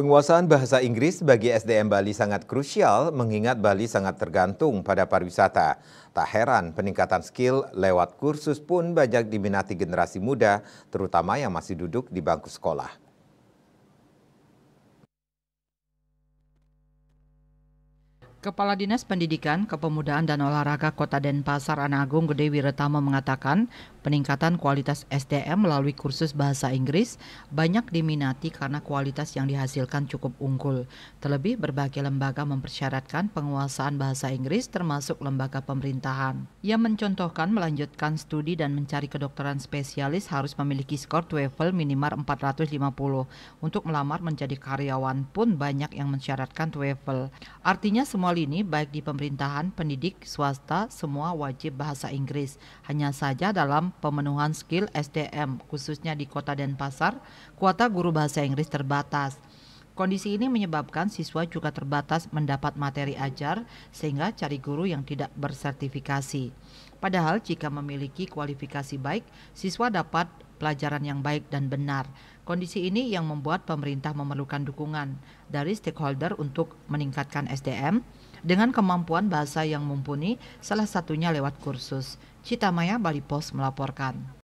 Penguasaan bahasa Inggris bagi SDM Bali sangat krusial mengingat Bali sangat tergantung pada pariwisata. Tak heran peningkatan skill lewat kursus pun banyak diminati generasi muda, terutama yang masih duduk di bangku sekolah. Kepala Dinas Pendidikan, Kepemudaan dan Olahraga Kota Denpasar Anagung Gede Wiretama mengatakan peningkatan kualitas SDM melalui kursus bahasa Inggris banyak diminati karena kualitas yang dihasilkan cukup unggul. Terlebih berbagai lembaga mempersyaratkan penguasaan bahasa Inggris termasuk lembaga pemerintahan. Ia mencontohkan melanjutkan studi dan mencari kedokteran spesialis harus memiliki skor TOEFL minimal 450. Untuk melamar menjadi karyawan pun banyak yang mensyaratkan TOEFL. Artinya semua Hal ini, baik di pemerintahan, pendidik, swasta, semua wajib bahasa Inggris. Hanya saja dalam pemenuhan skill SDM, khususnya di kota Denpasar, kuota guru bahasa Inggris terbatas. Kondisi ini menyebabkan siswa juga terbatas mendapat materi ajar sehingga cari guru yang tidak bersertifikasi. Padahal jika memiliki kualifikasi baik, siswa dapat pelajaran yang baik dan benar. Kondisi ini yang membuat pemerintah memerlukan dukungan dari stakeholder untuk meningkatkan SDM dengan kemampuan bahasa yang mumpuni, salah satunya lewat kursus. Citamaya Bali Pos melaporkan.